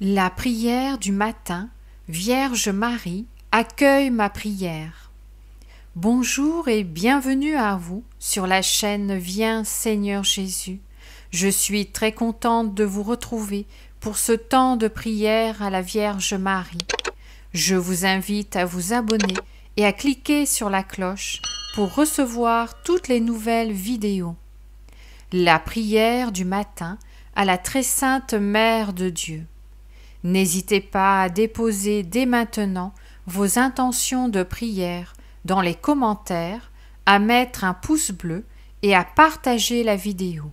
La prière du matin, Vierge Marie, accueille ma prière. Bonjour et bienvenue à vous sur la chaîne Viens Seigneur Jésus. Je suis très contente de vous retrouver pour ce temps de prière à la Vierge Marie. Je vous invite à vous abonner et à cliquer sur la cloche pour recevoir toutes les nouvelles vidéos. La prière du matin à la très sainte Mère de Dieu. N'hésitez pas à déposer dès maintenant vos intentions de prière dans les commentaires, à mettre un pouce bleu et à partager la vidéo.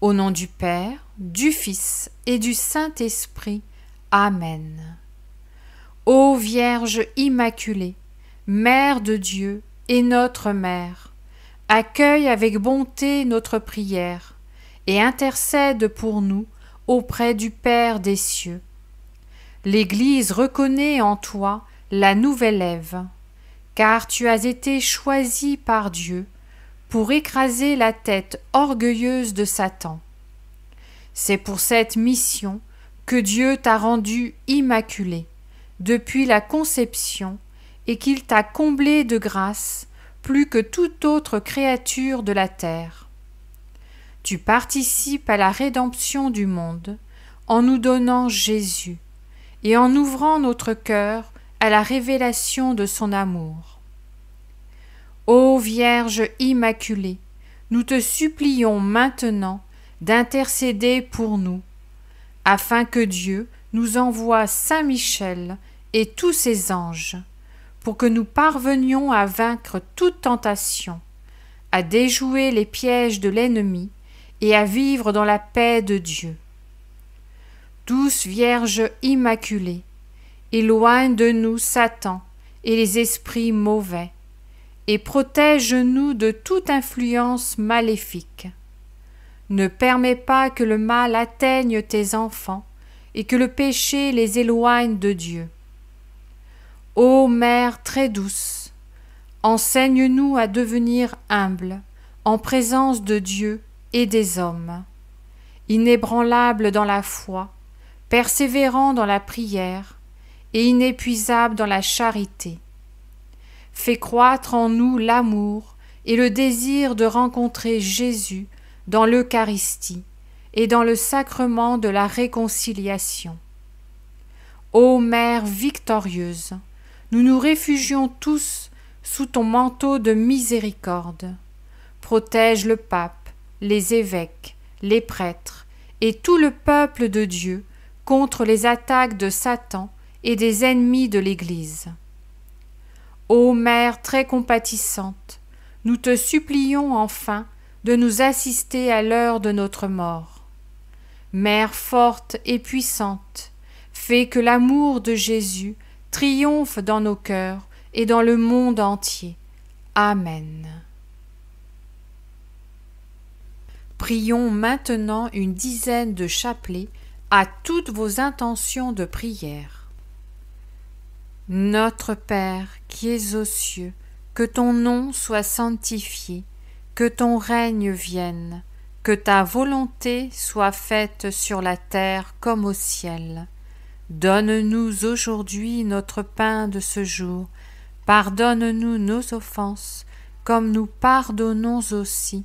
Au nom du Père, du Fils et du Saint-Esprit. Amen. Ô Vierge Immaculée, Mère de Dieu et notre Mère, accueille avec bonté notre prière et intercède pour nous auprès du Père des cieux. L'Église reconnaît en toi la nouvelle Ève, car tu as été choisi par Dieu pour écraser la tête orgueilleuse de Satan. C'est pour cette mission que Dieu t'a rendu immaculé depuis la conception et qu'il t'a comblé de grâce plus que toute autre créature de la terre. Tu participes à la rédemption du monde en nous donnant Jésus et en ouvrant notre cœur à la révélation de son amour. Ô Vierge Immaculée, nous te supplions maintenant d'intercéder pour nous, afin que Dieu nous envoie Saint Michel et tous ses anges, pour que nous parvenions à vaincre toute tentation, à déjouer les pièges de l'ennemi, et à vivre dans la paix de Dieu. Douce Vierge Immaculée, éloigne de nous Satan et les esprits mauvais, et protège-nous de toute influence maléfique. Ne permets pas que le mal atteigne tes enfants et que le péché les éloigne de Dieu. Ô Mère très douce, enseigne-nous à devenir humbles en présence de Dieu et des hommes, inébranlables dans la foi, persévérants dans la prière et inépuisables dans la charité. Fais croître en nous l'amour et le désir de rencontrer Jésus dans l'Eucharistie et dans le sacrement de la réconciliation. Ô Mère victorieuse, nous nous réfugions tous sous ton manteau de miséricorde. Protège le pape, les évêques, les prêtres et tout le peuple de Dieu contre les attaques de Satan et des ennemis de l'Église. Ô Mère très compatissante, nous te supplions enfin de nous assister à l'heure de notre mort. Mère forte et puissante, fais que l'amour de Jésus triomphe dans nos cœurs et dans le monde entier. Amen. Prions maintenant une dizaine de chapelets à toutes vos intentions de prière. Notre Père qui es aux cieux, que ton nom soit sanctifié, que ton règne vienne, que ta volonté soit faite sur la terre comme au ciel. Donne-nous aujourd'hui notre pain de ce jour. Pardonne-nous nos offenses, comme nous pardonnons aussi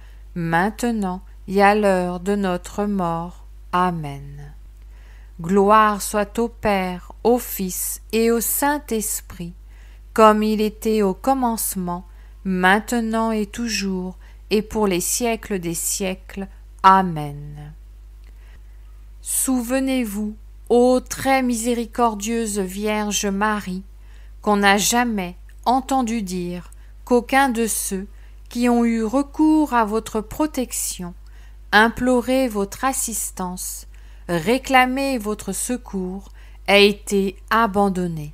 maintenant et à l'heure de notre mort. Amen. Gloire soit au Père, au Fils et au Saint-Esprit, comme il était au commencement, maintenant et toujours, et pour les siècles des siècles. Amen. Souvenez-vous, ô très miséricordieuse Vierge Marie, qu'on n'a jamais entendu dire qu'aucun de ceux qui ont eu recours à votre protection, imploré votre assistance, réclamé votre secours, a été abandonné.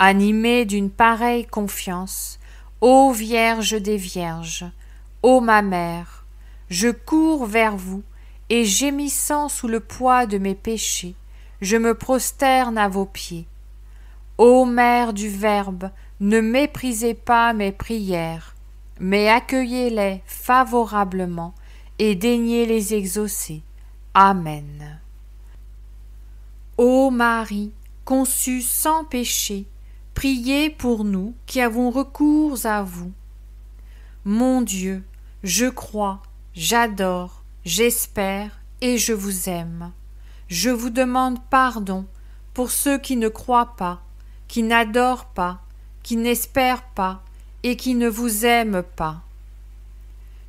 Animé d'une pareille confiance, ô Vierge des Vierges, ô ma mère, je cours vers vous, et gémissant sous le poids de mes péchés, je me prosterne à vos pieds. Ô Mère du Verbe, ne méprisez pas mes prières, mais accueillez-les favorablement et daignez les exaucer. Amen. Ô Marie, conçue sans péché, priez pour nous qui avons recours à vous. Mon Dieu, je crois, j'adore, j'espère et je vous aime. Je vous demande pardon pour ceux qui ne croient pas, qui n'adorent pas, qui n'espèrent pas, et qui ne vous aime pas.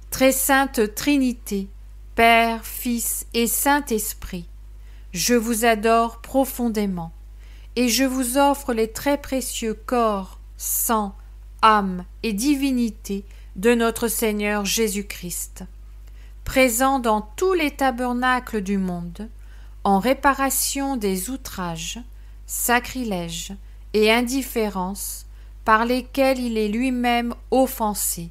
Très sainte Trinité, Père, Fils et Saint-Esprit, je vous adore profondément, et je vous offre les très précieux corps, sang, âme et divinité de notre Seigneur Jésus-Christ, présent dans tous les tabernacles du monde, en réparation des outrages, sacrilèges et indifférences par lesquels il est lui-même offensé.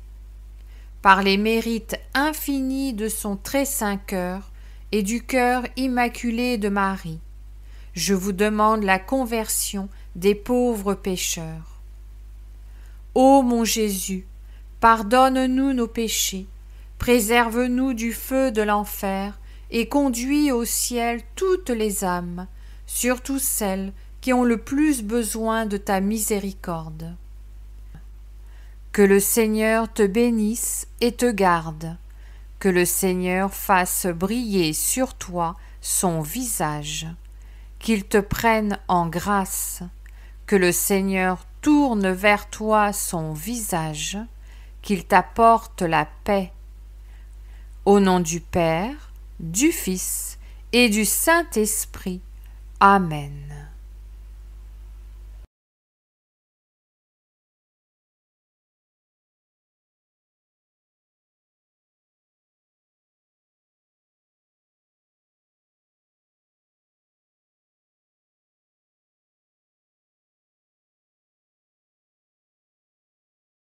Par les mérites infinis de son très saint cœur et du cœur immaculé de Marie, je vous demande la conversion des pauvres pécheurs. Ô mon Jésus, pardonne-nous nos péchés, préserve-nous du feu de l'enfer et conduis au ciel toutes les âmes, surtout celles qui ont le plus besoin de ta miséricorde. Que le Seigneur te bénisse et te garde, que le Seigneur fasse briller sur toi son visage, qu'il te prenne en grâce, que le Seigneur tourne vers toi son visage, qu'il t'apporte la paix. Au nom du Père, du Fils et du Saint-Esprit. Amen.